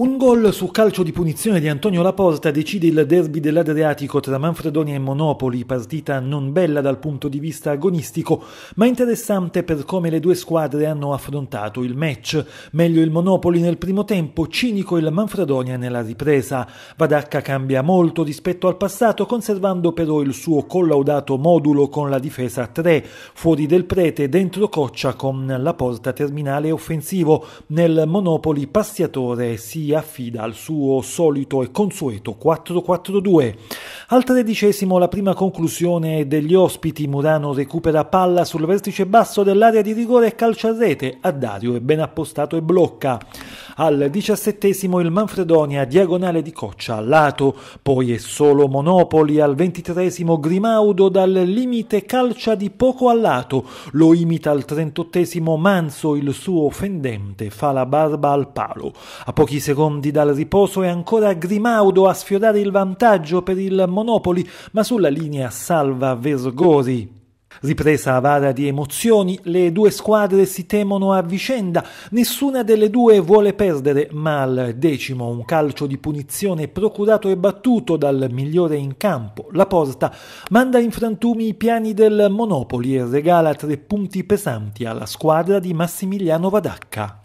Un gol su calcio di punizione di Antonio Laporta decide il derby dell'Adriatico tra Manfredonia e Monopoli, partita non bella dal punto di vista agonistico, ma interessante per come le due squadre hanno affrontato il match. Meglio il Monopoli nel primo tempo, cinico il Manfredonia nella ripresa. Vadacca cambia molto rispetto al passato, conservando però il suo collaudato modulo con la difesa a 3, fuori del prete, dentro coccia con la porta terminale offensivo, nel Monopoli passiatore si affida al suo solito e consueto 4-4-2. Al tredicesimo la prima conclusione degli ospiti, Murano recupera palla sul vertice basso dell'area di rigore e calcia a rete, a Dario è ben appostato e blocca al diciassettesimo il Manfredonia diagonale di Coccia a lato, poi è solo Monopoli al ventitresimo Grimaudo dal limite calcia di poco a lato, lo imita al trentottesimo Manso il suo offendente fa la barba al palo. A pochi secondi dal riposo è ancora Grimaudo a sfiorare il vantaggio per il Monopoli, ma sulla linea salva Vergori. Ripresa avara di emozioni, le due squadre si temono a vicenda, nessuna delle due vuole perdere, ma al decimo un calcio di punizione procurato e battuto dal migliore in campo, la porta, manda in frantumi i piani del Monopoli e regala tre punti pesanti alla squadra di Massimiliano Vadacca.